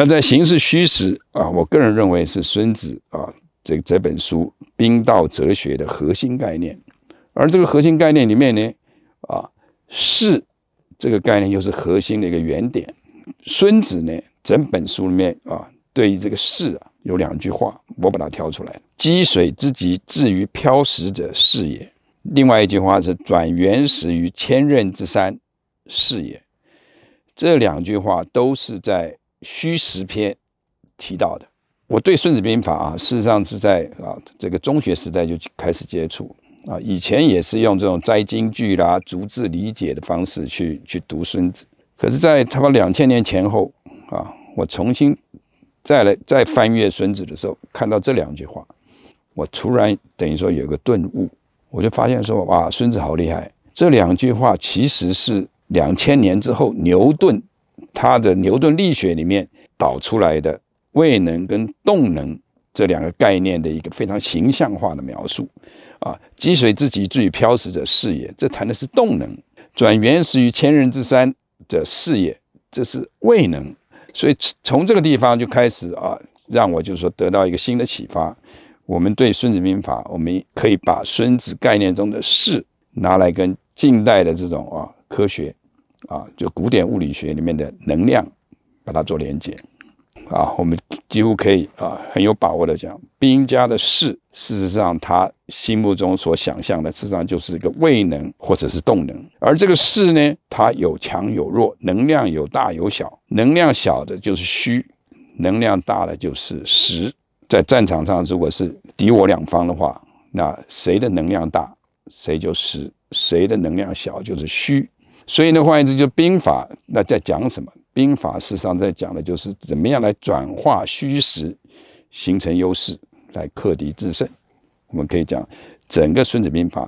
那在形势虚实啊，我个人认为是孙子啊这这本书兵道哲学的核心概念，而这个核心概念里面呢啊势这个概念又是核心的一个原点。孙子呢整本书里面啊对于这个势啊有两句话，我把它挑出来：积水之极至于漂石者是也；另外一句话是转原始于千仞之山是也。这两句话都是在。虚实篇提到的，我对《孙子兵法》啊，事实上是在啊这个中学时代就开始接触啊，以前也是用这种摘金句啦、逐字理解的方式去去读孙子。可是，在他们两千年前后啊，我重新再来再翻阅孙子的时候，看到这两句话，我突然等于说有个顿悟，我就发现说哇，孙子好厉害！这两句话其实是两千年之后牛顿。他的牛顿力学里面导出来的位能跟动能这两个概念的一个非常形象化的描述，啊，积水之极，至于漂石者是也，这谈的是动能；转圆始于千仞之山者势也，这是未能。所以从这个地方就开始啊，让我就是说得到一个新的启发：我们对《孙子兵法》，我们可以把孙子概念中的势拿来跟近代的这种啊科学。啊，就古典物理学里面的能量，把它做连接。啊，我们几乎可以啊，很有把握的讲，兵家的势，事实上他心目中所想象的，事实上就是一个未能或者是动能。而这个势呢，它有强有弱，能量有大有小。能量小的就是虚，能量大的就是实。在战场上，如果是敌我两方的话，那谁的能量大，谁就实；谁的能量小，就是虚。所以呢，换言之，就兵法，那在讲什么？兵法事实上在讲的，就是怎么样来转化虚实，形成优势，来克敌制胜。我们可以讲，整个《孙子兵法》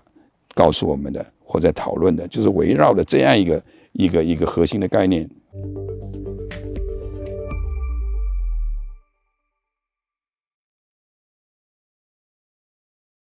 告诉我们的，或者讨论的，就是围绕着这样一个一个一个核心的概念。